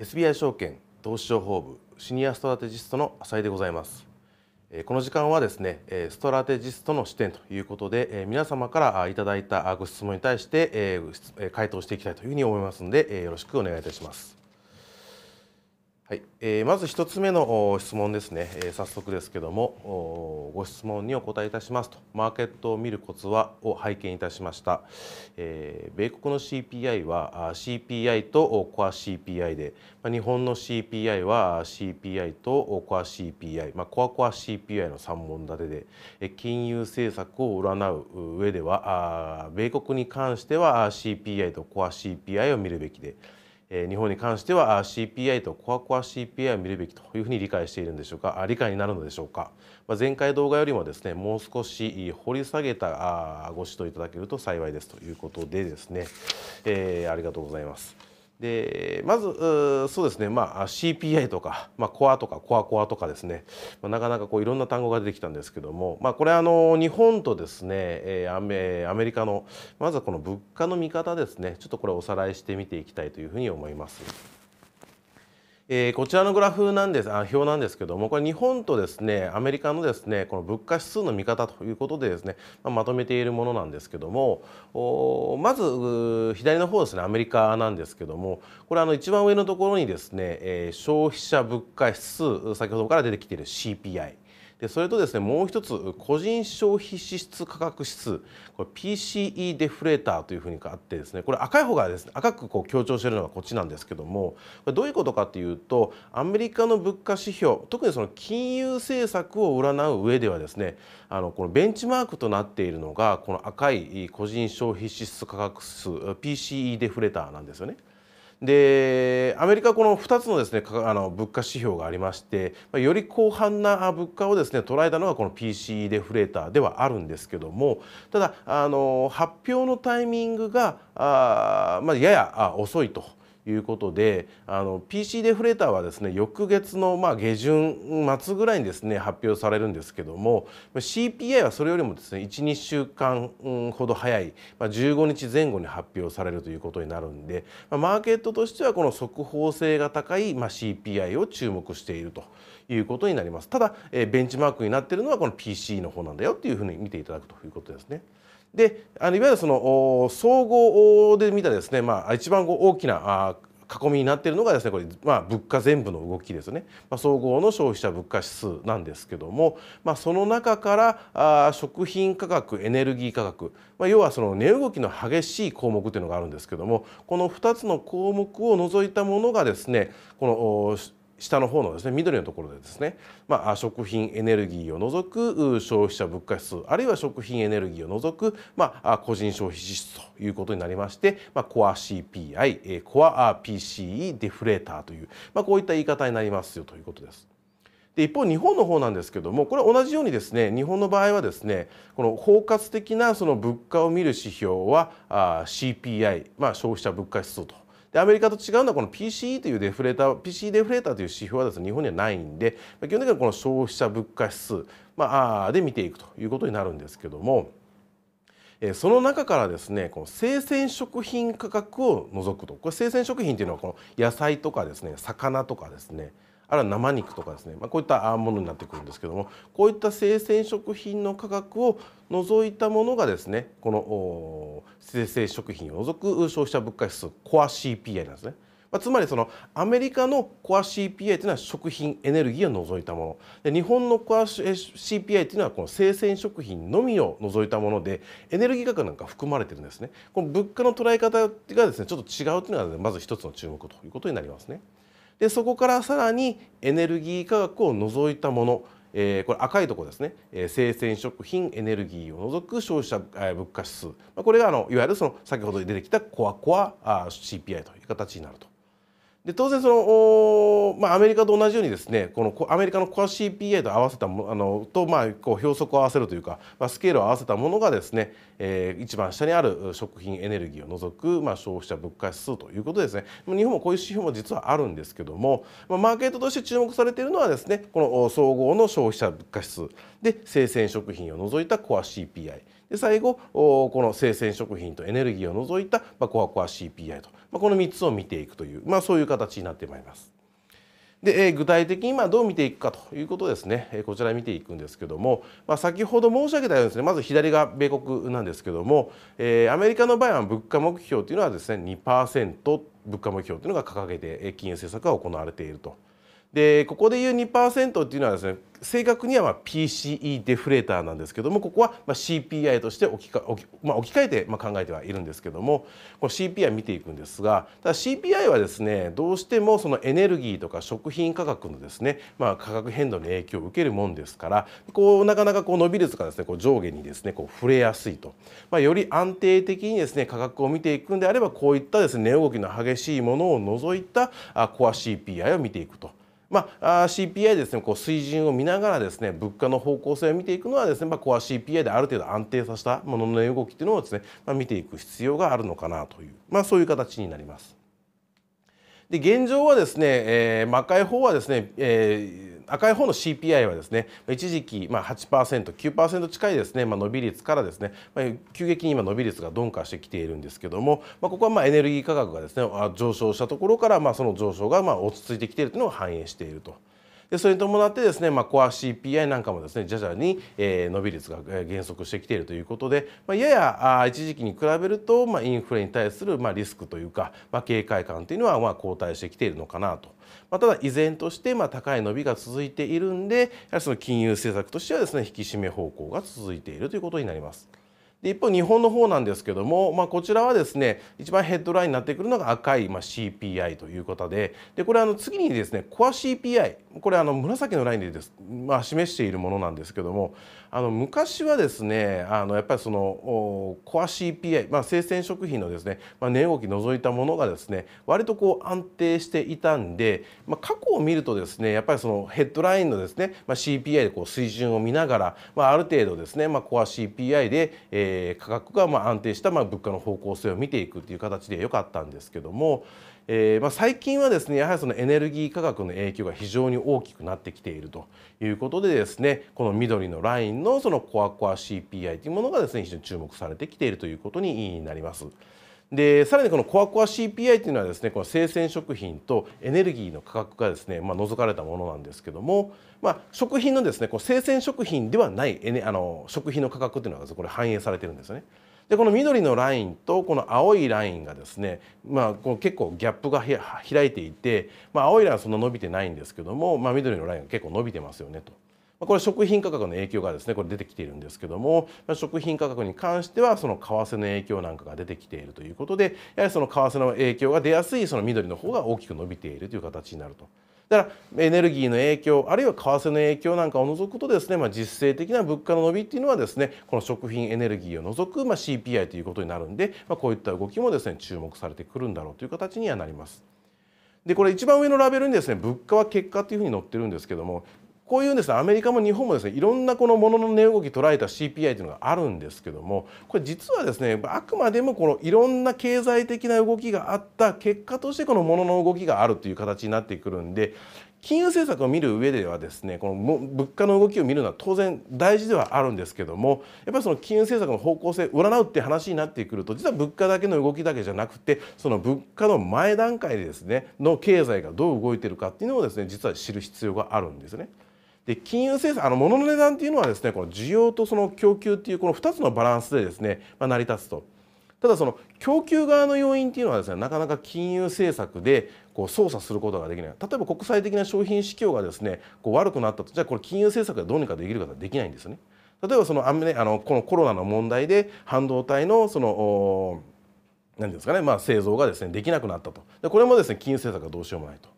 SBI 証券投資情報部シニアストラテジストの浅井でございますこの時間はですねストラテジストの視点ということで皆様からいただいたご質問に対して回答していきたいというふうに思いますのでよろしくお願いいたしますはいえー、まず1つ目の質問ですね、えー、早速ですけどもご質問にお答えいたしますとマーケットを見るコツはを拝見いたしました、えー、米国の CPI は CPI とコア CPI で、まあ、日本の CPI は CPI とコア CPI、まあ、コアコア CPI の3問立てで、え金融政策を占う上ではあ米国に関しては CPI とコア CPI を見るべきで日本に関しては CPI とコアコア CPI を見るべきというふうに理解しているんでしょうか理解になるのでしょうか前回動画よりもですねもう少し掘り下げたご指導いただけると幸いですということでですね、えー、ありがとうございます。でまずそうですね、まあ、CPI とか、まあ、コアとかコアコアとかですね、まあ、なかなかこういろんな単語が出てきたんですけども、まあ、これあの日本とですね、えー、アメアメリカのまずはこの物価の見方ですねちょっとこれおさらいしてみていきたいというふうに思います。えー、こちらのグラフなんですあ表なんですけどもこれ日本とですねアメリカのですねこの物価指数の見方ということでですね、まあ、まとめているものなんですけどもまず左の方ですねアメリカなんですけどもこれあの一番上のところにですね、えー、消費者物価指数先ほどから出てきている CPI でそれとですねもう一つ個人消費支出価格指数これ PCE デフレーターというふうにあってですねこれ赤い方がですね赤くこう強調しているのがこっちなんですけどもこれどういうことかというとアメリカの物価指標特にその金融政策を占う上ではですねあのこのベンチマークとなっているのがこの赤い個人消費支出価格指数 PCE デフレーターなんですよね。でアメリカこの2つのですねあの物価指標がありましてより広範な物価をですね捉えたのがこの p c デフレーターではあるんですけどもただあの発表のタイミングがあ、まあ、やや遅いと。いうことであの PC デフレーターはですね翌月のまあ下旬末ぐらいにですね発表されるんですけども CPI はそれよりもですね12週間ほど早い、まあ、15日前後に発表されるということになるんで、まあ、マーケットとしてはこの速報性が高い、まあ、CPI を注目しているということになりますただ、えー、ベンチマークになっているのはこの PC の方なんだよっていうふうに見ていただくということですね。であのいわゆるその総合で見たですね、まあ、一番大きな囲みになっているのがですねこれ、まあ、物価全部の動きですね、まあ、総合の消費者物価指数なんですけども、まあ、その中からあ食品価格エネルギー価格、まあ、要はその値動きの激しい項目というのがあるんですけどもこの2つの項目を除いたものがですねこの下の方のですね緑のところでですね、まあ、食品エネルギーを除く消費者物価指数あるいは食品エネルギーを除く、まあ、個人消費支出ということになりまして、まあ、コア CPI コア PCE デフレーターという、まあ、こういった言い方になりますよということです。で一方日本の方なんですけどもこれ同じようにですね日本の場合はですねこの包括的なその物価を見る指標はあ CPI、まあ、消費者物価指数と。でアメリカと違うのはこの PCE というデフレーター PCE デフレーターという指標はです、ね、日本にはないんで基本的にはこの消費者物価指数、まあ、で見ていくということになるんですけども。その中からですねこの生鮮食品価格を除くとこれ生鮮食品というのはこの野菜とかですね魚とかですねあるいは生肉とかですね、まあ、こういったものになってくるんですけどもこういった生鮮食品の価格を除いたものがですねこの生鮮食品を除く消費者物価指数コア CPI なんですね。まあ、つまりそのアメリカのコア CPI というのは食品エネルギーを除いたもので日本のコア CPI というのはこの生鮮食品のみを除いたものでエネルギー価格なんか含まれてるんですねこの物価の捉え方がですねちょっと違うというのが、まず一つの注目ということになりますね。でそこからさらにエネルギー価格を除いたものえー、これ赤いとこですね、えー、生鮮食品エネルギーを除く消費者物価指数これがあのいわゆるその先ほど出てきたコアコア CPI という形になると。で当然その、まあ、アメリカと同じようにですねこのアメリカのコア CPA と合わせたもあのと、まあ、こう標則を合わせるというか、まあ、スケールを合わせたものがですね、えー、一番下にある食品エネルギーを除く、まあ、消費者物価指数ということですね日本もこういう指標も実はあるんですけども、まあ、マーケットとして注目されているのはですねこの総合の消費者物価指数で生鮮食品を除いたコア CPI で最後この生鮮食品とエネルギーを除いた、まあ、コアコア CPI と、まあ、この3つを見ていくという、まあ、そういう形になってまいります。で、え具体的にまあどう見ていくかということですね、えこちら見ていくんですけども、まあ、先ほど申し上げたようにですねまず左が米国なんですけども、えアメリカの場合は物価目標というのはですね2%物価目標というのが掲げて金融政策が行われていると。でここで言う2%っていうのはですね正確にはま PCE デフレーターなんですけどもここはま CPI として置きか置き,、まあ、置き換えてま考えてはいるんですけどもこの CPI 見ていくんですがただ CPI はですねどうしてもそのエネルギーとか食品価格のですね、まあ、価格変動の影響を受けるもんですからこうなかなかこう伸び率がですねこう上下にですねこう触れやすいと、まあ、より安定的にですね価格を見ていくんであればこういったですね値動きの激しいものを除いたコア CPI を見ていくと。まあ、CPI ですねこう水準を見ながらですね物価の方向性を見ていくのはですね、まあ、コア CPI である程度安定させたものの動きっていうのをですね、まあ、見ていく必要があるのかなという、まあ、そういう形になります。で現状はですね、えー、赤い方はですね、えー赤い方の CPI はですね一時期まあ 8%9% 近いですね、まあ、伸び率からですね、まあ、急激に今伸び率が鈍化してきているんですけども、まあ、ここはまあエネルギー価格がですね上昇したところからまあその上昇がまあ落ち着いてきているというのを反映していると。でそれに伴ってですね、まあ、コア CPI なんかもですね徐々に、えー、伸び率が減速してきているということで、まあ、ややあ一時期に比べると、まあ、インフレに対する、まあ、リスクというか、まあ、警戒感というのは、まあ、後退してきているのかなと。まあ、ただ依然として、まあ、高い伸びが続いているんでやはりその金融政策としてはですね引き締め方向が続いているということになります。一方日本の方なんですけども、まあ、こちらはですね一番ヘッドラインになってくるのが赤い、まあ、CPI ということででこれあの次にですねコア CPI これあの紫のラインでです、まあ、示しているものなんですけどもあの昔はですねあのやっぱりそのコア CPI、まあ、生鮮食品のですね、まあ、値動き除いたものがですね割とこう安定していたんで、まあ、過去を見るとですねやっぱりそのヘッドラインのですね、まあ、CPI でこう水準を見ながら、まあ、ある程度ですね、まあ、コア CPI で、えー、価格がまあ安定したまあ物価の方向性を見ていくという形でよかったんですけども。えー、まあ、最近はですねやはりそのエネルギー価格の影響が非常に大きくなってきているということでですねこの緑のラインのそのコアコア CPI というものがですね非常に注目されてきているということになります。でさらにこのコアコア CPI というのはですねこの生鮮食品とエネルギーの価格がですね、まあ、除かれたものなんですけども、まあ、食品のですねこう生鮮食品ではないあの食品の価格というのがこれ反映されてるんですよね。でこの緑のラインとこの青いラインがですね、まあ、こう結構ギャップが開いていて、まあ、青いラインはそんな伸びてないんですけども、まあ、緑のラインが結構伸びてますよねと。これ食品価格の影響がですねこれ出てきているんですけども食品価格に関してはその為替の影響なんかが出てきているということでやはりその為替の影響が出やすいその緑の方が大きく伸びているという形になると。だからエネルギーの影響あるいは為替の影響なんかを除くとですね、まあ、実勢的な物価の伸びっていうのはですねこの食品エネルギーを除く、まあ、CPI ということになるんで、まあ、こういった動きもですね注目されてくるんだろうという形にはなります。でこれ一番上のラベルにですね物価は結果というふうに載ってるんですけどもこういうですねアメリカも日本もですねいろんなこのものの値動き捉えた CPI というのがあるんですけどもこれ実はですねあくまでもこのいろんな経済的な動きがあった結果としてこのものの動きがあるという形になってくるんで金融政策を見る上ではですねこの物価の動きを見るのは当然大事ではあるんですけどもやっぱりその金融政策の方向性を占うって話になってくると実は物価だけの動きだけじゃなくてその物価の前段階でですねの経済がどう動いているかっていうのをですね実は知る必要があるんですね。で金融政策あの物の値段というのはですねこの需要とその供給というこの2つのバランスでですね、まあ、成り立つと。ただその供給側の要因というのはですねなかなか金融政策でこう操作することができない例えば国際的な商品市況がですねこう悪くなったとじゃあこれ金融政策がどうにかできるかできないんですよね。例えばそのあのこのコロナの問題で半導体のその何ですかねまあ製造がですねできなくなったとでこれもですね金融政策がどうしようもないと。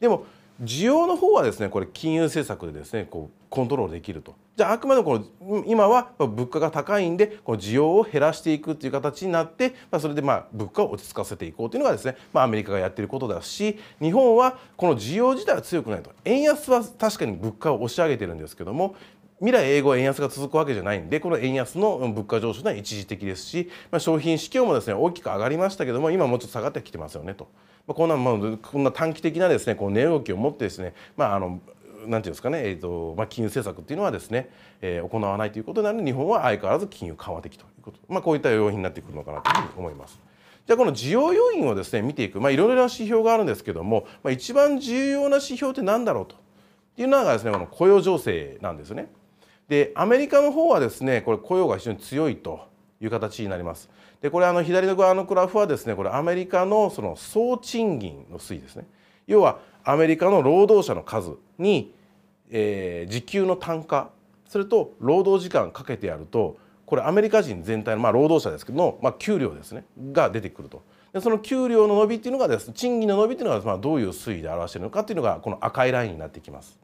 でも需要の方はですねこれ金融政策でですねこうコントロールできるとじゃああくまでこの今は物価が高いんでこの需要を減らしていくっていう形になって、まあ、それでまあ物価を落ち着かせていこうというのがですね、まあ、アメリカがやっていることだし日本はこの需要自体は強くないと円安は確かに物価を押し上げてるんですけども未来英語は円安が続くわけじゃないんでこの円安の物価上昇というのは一時的ですし、まあ、商品指標もですね大きく上がりましたけども今もうちょっと下がってきてますよねと、まあ、こんな、まあ、こんな短期的なですねこう値動きを持ってですね、まあ、あのなんていうんですかね、えーとまあ、金融政策っていうのはですね、えー、行わないということなので日本は相変わらず金融緩和的ということ、まあ、こういった要因になってくるのかなというふうに思います。じゃあこの需要要因をですね見ていく、まあ、いろいろな指標があるんですけども、まあ、一番重要な指標って何だろうというのがですねこの雇用情勢なんですね。でアメリカの方はですねこれ雇用が非常に強いという形になります。でこれあの左の側のグラフはですねこれアメリカのその総賃金の推移ですね。要はアメリカの労働者の数に、えー、時給の単価それと労働時間かけてやるとこれアメリカ人全体の、まあ、労働者ですけども、まあ、給料ですねが出てくると。でその給料の伸びっていうのがです、ね、賃金の伸びっていうのが、まあ、どういう推移で表しているのかっていうのがこの赤いラインになってきます。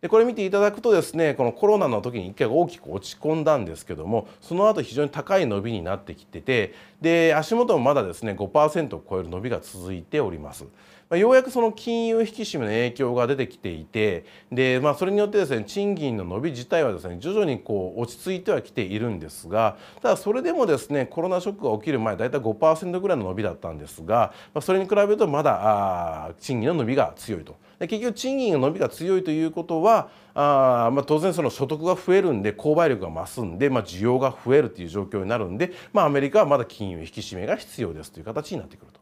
でこれ見ていただくとですねこのコロナの時に1回大きく落ち込んだんですけどもその後非常に高い伸びになってきててで足元もまだですね5%を超える伸びが続いております。まあ、ようやくその金融引き締めの影響が出てきていてで、まあ、それによってですね賃金の伸び自体はですね徐々にこう落ち着いてはきているんですがただそれでもですねコロナショックが起きる前大体5%ぐらいの伸びだったんですが、まあ、それに比べるとまだあ賃金の伸びが強いと。で結局賃金の伸びが強いということはあ、まあ、当然その所得が増えるんで購買力が増すんで、まあ、需要が増えるという状況になるんで、まあ、アメリカはまだ金融引き締めが必要ですという形になってくると。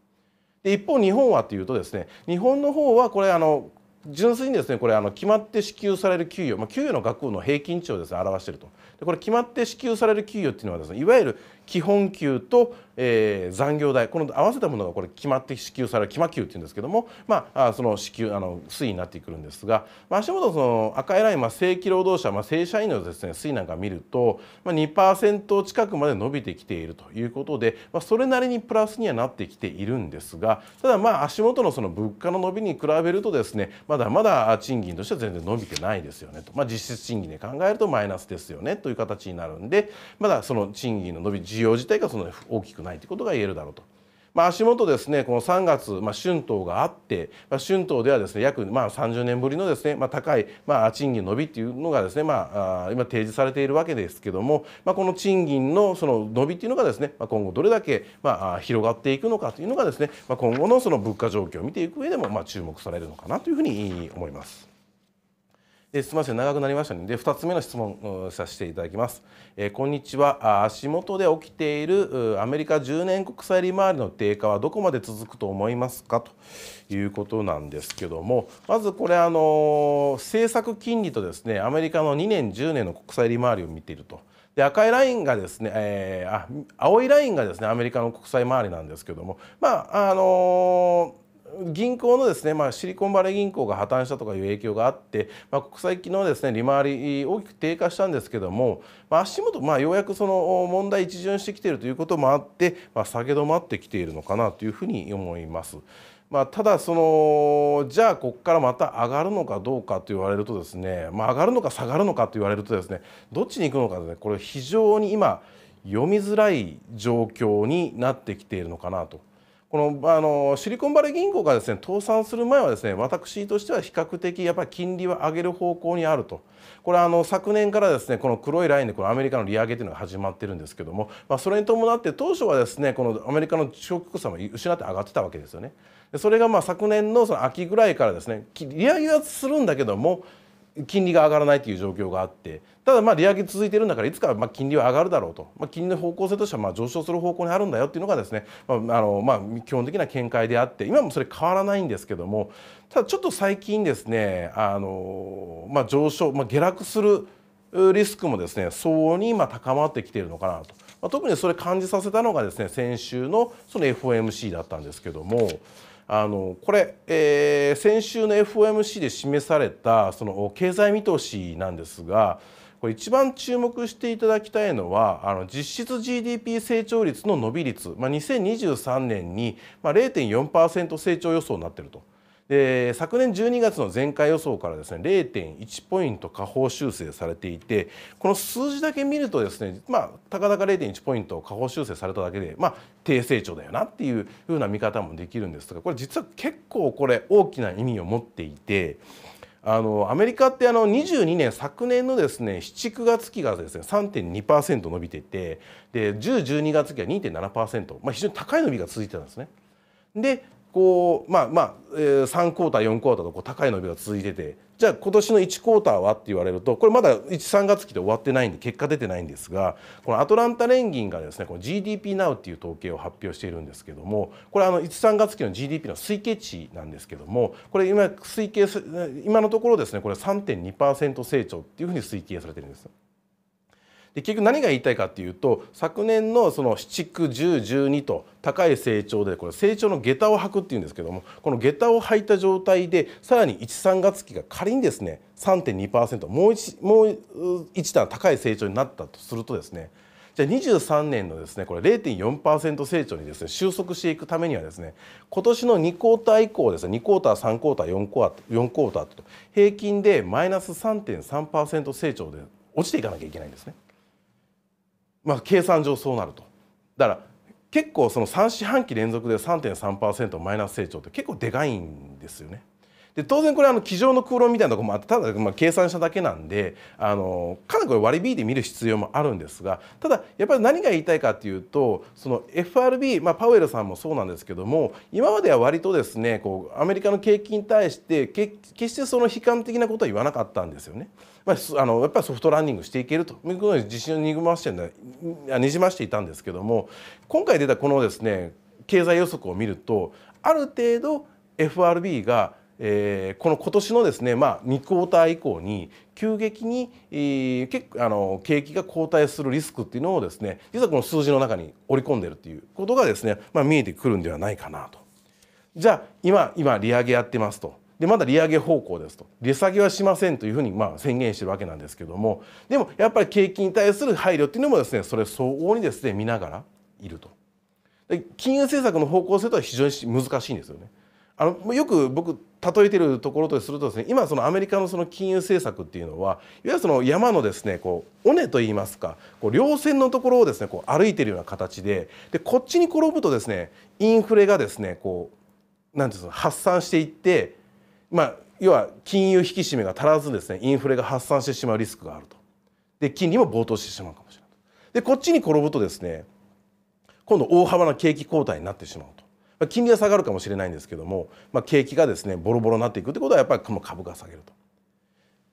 で一方日本はというとですね日本の方はこれあの純粋にですねこれあの決まって支給される給与、まあ、給与の額の平均値をですね表しているとでこれ決まって支給される給与っていうのはですねいわゆる基本給と、えー、残業代この合わせたものがこれ決まって支給される決ま給っていうんですけども、まあ、その支給あの推移になってくるんですが、まあ、足元その赤いライン、まあ、正規労働者、まあ、正社員のです、ね、推移なんか見ると、まあ2、近くまで伸びてきているということで、まあ、それなりにプラスにはなってきているんですがただまあ足元のその物価の伸びに比べるとですねまだまだ賃金としては全然伸びてないですよねと、まあ、実質賃金で考えるとマイナスですよねという形になるんでまだその賃金の伸び需要自体がそんなに大きくないということが言えるだろうと。まあ、足元ですねこの3月、まあ、春闘があって、まあ、春闘ではですね約まあ30年ぶりのですね、まあ、高い、まあ、賃金伸びっていうのがですね、まあ、今提示されているわけですけども、まあ、この賃金のその伸びっていうのがですね、まあ、今後どれだけ、まあ、広がっていくのかというのがですね、まあ、今後のその物価状況を見ていく上でも、まあ、注目されるのかなというふうに思います。すみません長くなりましたので2つ目の質問をさせていただきます、えこんにちは足元で起きているアメリカ10年国債利回りの低下はどこまで続くと思いますかということなんですけどもまずこれあの政策金利とですねアメリカの2年10年の国債利回りを見ていると。で赤いラインがですね、えー、あ青いラインがですねアメリカの国債回りなんですけどもまああのー銀行のですね、まあ、シリコンバレー銀行が破綻したとかいう影響があって、まあ、国債機能ですね利回り大きく低下したんですけども、まあ、足元、まあ、ようやくその問題一巡してきているということもあって、まあ、下げ止まってきているのかなというふうに思います。まあ、ただそのじゃあここからまた上がるのかどうかと言われるとですね、まあ、上がるのか下がるのかと言われるとですねどっちに行くのかですねこれ非常に今読みづらい状況になってきているのかなとこのあのシリコンバレー銀行がですね倒産する前はですね私としては比較的やっぱり金利は上げる方向にあるとこれはあの昨年からですねこの黒いラインでこのアメリカの利上げというのが始まっているんですけども、まあ、それに伴って当初はですねこのアメリカの長期国債も失って上がってたわけですよね。それがまあ昨年のその秋ぐらいからですね利上げはするんだけども金利が上がらないという状況があってただま利上げ続いてるんだからいつかまあ金利は上がるだろうと、まあ、金利の方向性としてはまあ上昇する方向にあるんだよっていうのがですね、まあ、あのまあ基本的な見解であって今もそれ変わらないんですけどもただちょっと最近ですねあの、まあ、上昇、まあ、下落するリスクもですね相応に今高まってきているのかなと、まあ、特にそれ感じさせたのがですね先週のその FOMC だったんですけども。あのこれ、えー、先週の FOMC で示されたその経済見通しなんですがこれ一番注目していただきたいのはあの実質 GDP 成長率の伸び率、まあ、2023年に0.4%成長予想になっていると。で昨年12月の前回予想からですね0.1ポイント下方修正されていてこの数字だけ見るとですねまあ高々0.1ポイント下方修正されただけでまあ低成長だよなっていうふうな見方もできるんですがこれ実は結構これ大きな意味を持っていて。あのアメリカってあの22年昨年のですね79月期がですね3.2%伸びててで1012月期は2.7%、まあ、非常に高い伸びが続いてたんですね。でこうまあまあ、え3クォーター4クォーターとこう高い伸びが続いててじゃあ今年の1クォーターはって言われるとこれまだ13月期で終わってないんで結果出てないんですがこのアトランタ連銀がですねこの GDP Now っていう統計を発表しているんですけどもこれあの13月期の GDP の推計値なんですけどもこれ今推計今のところですねこれ3.2%成長っていうふうに推計されてるんです。で結局何が言いたいかっていうと昨年のその7区1012と高い成長でこれ成長の下駄を履くっていうんですけどもこの下駄を履いた状態でさらに13月期が仮にですね3.2%もう一もう1段高い成長になったとするとですねじゃあ23年のですねこれ0.4%成長にですね収束していくためにはですね今年の2クォーター以降ですね2クォーター3クォーター4クォーター4クォーターと平均でマイナス3.3%成長で落ちていかなきゃいけないんですね。まあ、計算上そうなると。だから結構その3四半期連続で3.3%マイナス成長って結構でかいんですよね。で当然これあの机上の空論みたいなとこもあってただまあ計算しただけなんであのかなりこれ割り引いて見る必要もあるんですがただやっぱり何が言いたいかっていうとその FRB、まあ、パウエルさんもそうなんですけども今までは割とですねこうアメリカの景気に対して決してその悲観的なことは言わなかったんですよね。まあ、あのやっぱりソフトランニングしていけるということに自信をにましてにじましていたんですけども今回出たこのですね経済予測を見るとある程度 FRB がえー、この今年のですね、まあ、2クォーター以降に急激に、えー、結あの景気が後退するリスクっていうのをですね実はこの数字の中に織り込んでるっていうことがですね、まあ、見えてくるんではないかなと。じゃあ今今利上げやってますと。でまだ利上げ方向ですと利下げはしませんというふうにまあ宣言してるわけなんですけどもでもやっぱり景気に対する配慮っていうのもですねそれ相応にですね見ながらいると金融政策の方向性とは非常に難しいんですよねあのよく僕例えてるところとするとですね今そのアメリカのその金融政策っていうのはいわゆるその山のですねこう尾根といいますかこう稜線のところをですねこう歩いているような形ででこっちに転ぶとですねインフレがですねこうなんていうの発散していってまあ要は金融引き締めが足らずですねインフレが発散してしまうリスクがあるとで金利も暴騰してしまうかもしれないでこっちに転ぶとですね今度大幅な景気後退になってしまうと。まあ、金利は下がるかもしれないんですけども、まあ、景気がですねボロボロになっていくってことはやっぱり株が下げると。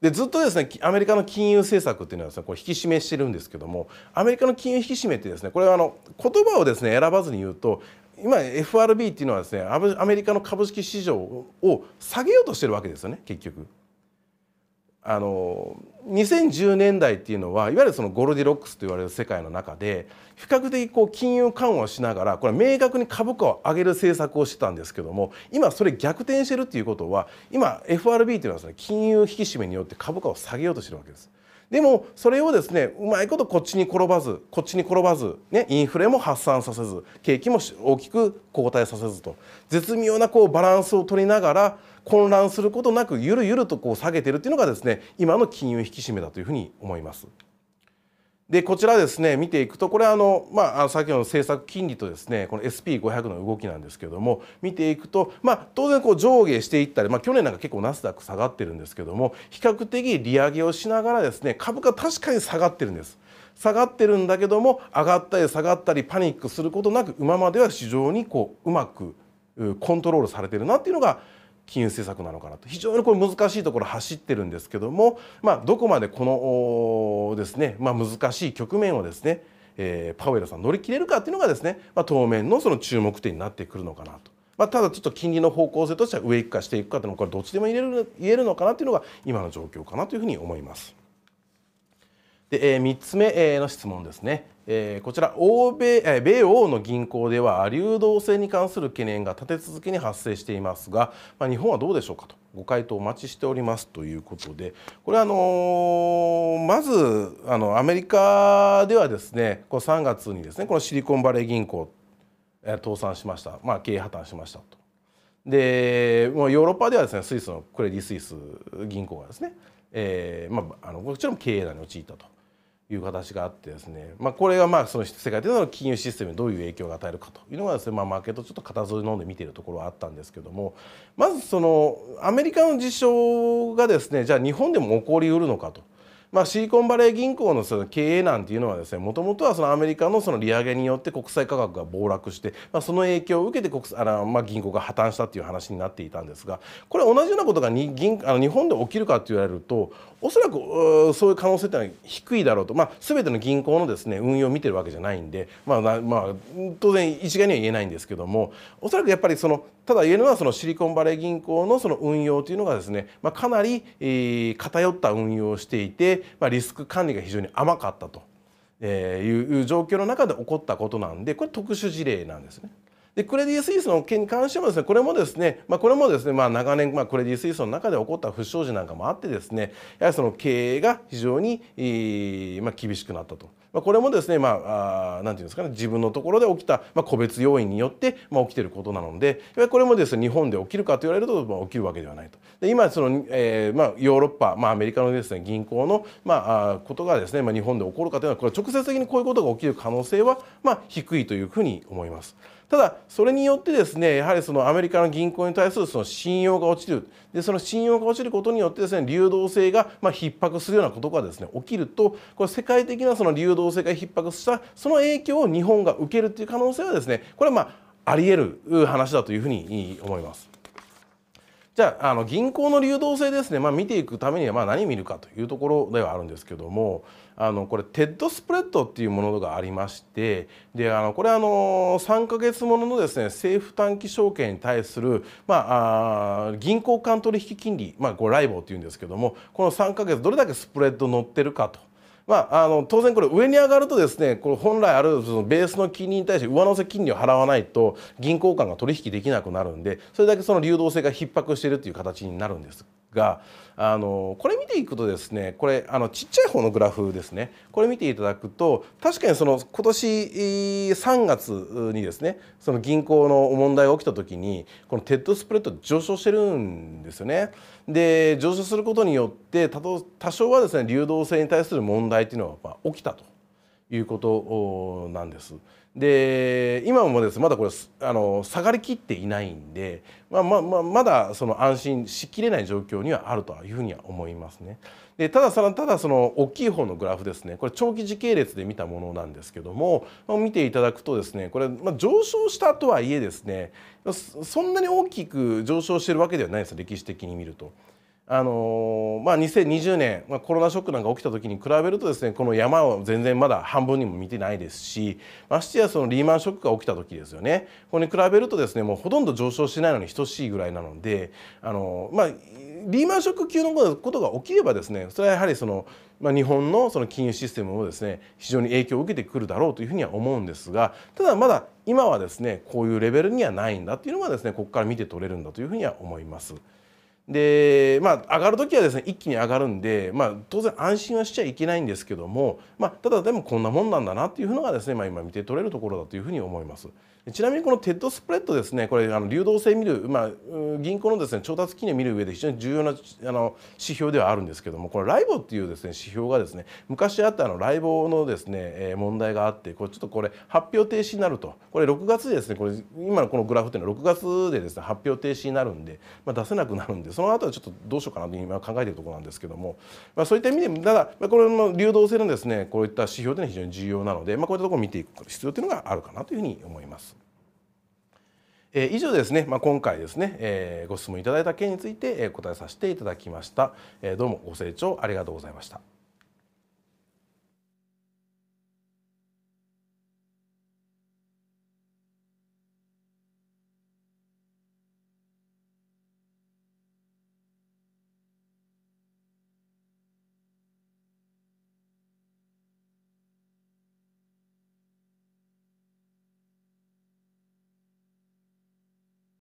でずっとですねアメリカの金融政策っていうのはですねこう引き締めしてるんですけどもアメリカの金融引き締めってですねこれはあの言葉をですね選ばずに言うと今 FRB っていうのはですねアメリカの株式市場を下げようとしてるわけですよね結局。あの2010年代っていうのはいわゆるそのゴルディロックスと言われる世界の中で比較的こう金融緩和しながらこれ明確に株価を上げる政策をしてたんですけども今それ逆転してるっていうことは今 FRB っていうのはその金融引き締めによって株価を下げようとしてるわけです。でもそれをですねうまいことこっちに転ばずこっちに転ばず、ね、インフレも発散させず景気も大きく後退させずと絶妙なこうバランスを取りながら混乱することなくゆるゆるとこう下げてるっていうのがですね今の金融引き締めだというふうに思います。でこちらですね見ていくとこれはあの、まあ、先ほどの政策金利とですねこの SP500 の動きなんですけども見ていくと、まあ、当然こう上下していったり、まあ、去年なんか結構ナスダック下がってるんですけども比較的利上げをしながらですね株価確かに下がってるんです。下がってるんだけども上がったり下がったりパニックすることなく今までは市場にこううまくコントロールされてるなっていうのが金融政策なのかなと非常にこれ難しいところ走ってるんですけども、まあ、どこまでこのですね、まあ、難しい局面をですね、えー、パウエルさん乗り切れるかっていうのがですね、まあ、当面のその注目点になってくるのかなと。まあ、ただちょっと金利の方向性としては上行くかしていくかというのはこれどっちでも言える言えるのかなというのが今の状況かなというふうに思います。で、えー、3つ目の質問ですね、えー、こちら欧米、えー、米欧の銀行では流動性に関する懸念が立て続けに発生していますが、まあ、日本はどうでしょうかとご回答お待ちしておりますということでこれはあのー、まずあのアメリカではですねこう3月にですねこのシリコンバレー銀行、えー、倒産しました、まあ、経営破綻しましたと。でもうヨーロッパではですねスイスのクレディ・スイス銀行がですね、えーまあ、あのこちらも経営難に陥ったと。いう形があってですね、まあ、これがまあその世界での金融システムにどういう影響を与えるかというのがですね、まあ、マーケットちょっと片添え飲んで見ているところはあったんですけどもまずそのアメリカの事象がですねじゃあ日本でも起こりうるのかと。まあ、シリコンバレー銀行のその経営難というのはですねもともとはそのアメリカのその利上げによって国債価格が暴落して、まあ、その影響を受けて国あの、まあ、銀行が破綻したという話になっていたんですがこれ同じようなことがに銀あの日本で起きるかと言われるとおそらくそういう可能性ってのは低いだろうと、まあ、全ての銀行のです、ね、運用を見てるわけじゃないんで、まあまあ、当然一概には言えないんですけどもおそらくやっぱりそのただ言えるのはそのシリコンバレー銀行のその運用というのがですね、まあ、かなり、えー、偏った運用をしていて、まあ、リスク管理が非常に甘かったと。えー、いう状況の中で起こったことなんでこれ特殊事例なんですね。でクレディ・スイスの件に関してもですねこれもですね、まあ、これもですね、まあ、長年、まあ、クレディ・スイスの中で起こった不祥事なんかもあってですねやはりその経営が非常に、えー、まあ、厳しくなったと。まあ、これもですね、まあ、あなんていうんですかね、自分のところで起きた、まあ、個別要因によって、まあ、起きていることなので、やりこれもですね、日本で起きるかと言われると、まあ、起きるわけではないと。で今その、えーまあ、ヨーロッパ、まあ、アメリカのです、ね、銀行の、まあ、あことがですね、まあ、日本で起こるかというのは、これ直接的にこういうことが起きる可能性は、まあ、低いというふうに思います。ただそれによってですねやはりそのアメリカの銀行に対するその信用が落ちるでその信用が落ちることによってですね流動性がまあ逼迫するようなことがですね起きるとこれ世界的なその流動性が逼迫したその影響を日本が受けるという可能性はですねこれはまああり得る話だというふうに思います。じゃああの銀行の流動性ですね、まあ、見ていくためにはまあ何見るかというところではあるんですけどもあのこれテッドスプレッドっていうものがありましてであのこれあの3か月もののですね政府短期証券に対する、まあ、あ銀行間取引金利、まあ、これライボーっていうんですけどもこの3か月どれだけスプレッド乗ってるかと。まあ、あの当然これ上に上がるとですねこれ本来あるそのベースの金利に対して上乗せ金利を払わないと銀行間が取引できなくなるんでそれだけその流動性が逼迫しているという形になるんです。があのこれ見ていくとですねこれあのちっちゃい方のグラフですねこれ見ていただくと確かにその今年3月にですねその銀行の問題が起きた時にこのテッドスプレッド上昇してるんですよね。で上昇することによって多少はですね流動性に対する問題っていうのは起きたということなんです。で今もですまだこれあの下がりきっていないんで、まあまあまだその安心しきれない状況にはあるというふうには思いますね。でただただその大きい方のグラフですねこれ長期時系列で見たものなんですけども見ていただくとですねこれ、まあ、上昇したとはいえですねそんなに大きく上昇してるわけではないです歴史的に見ると。あのまあ、2020年、まあ、コロナショックなんか起きた時に比べるとですねこの山を全然まだ半分にも見てないですしましてやそのリーマンショックが起きた時ですよねこれに比べるとですねもうほとんど上昇しないのに等しいぐらいなので、あのまあ、リーマンショック級のことが起きればですねそれはやはりそのまあ、日本のその金融システムもですね非常に影響を受けてくるだろうというふうには思うんですがただまだ今はですねこういうレベルにはないんだというのがですねここから見て取れるんだというふうには思います。でまあ、上がる時はですね一気に上がるんで、まあ、当然安心はしちゃいけないんですけども、まあ、ただでもこんなもんなんだなっていうのがですね、まあ、今見て取れるところだというふうに思います。ちなみにこのテッドスプレッドですねこれあの流動性見る、まあ、銀行のですね調達金利を見る上で非常に重要なあの指標ではあるんですけどもこのライボっていうですね指標がですね昔あったあのライボのですね問題があってこれちょっとこれ発表停止になるとこれ6月でですねこれ今のこのグラフっていうのは6月でですね発表停止になるんで、まあ、出せなくなるんでその後はちょっとどうしようかなと今考えているところなんですけども、まあ、そういった意味でただこれの流動性のですねこういった指標というのは非常に重要なので、まあ、こういったところを見ていく必要というのがあるかなというふうに思います。え以上ですね、まあ、今回ですね、えご質問いただいた件について、え答えさせていただきました、えどうもご清聴ありがとうございました。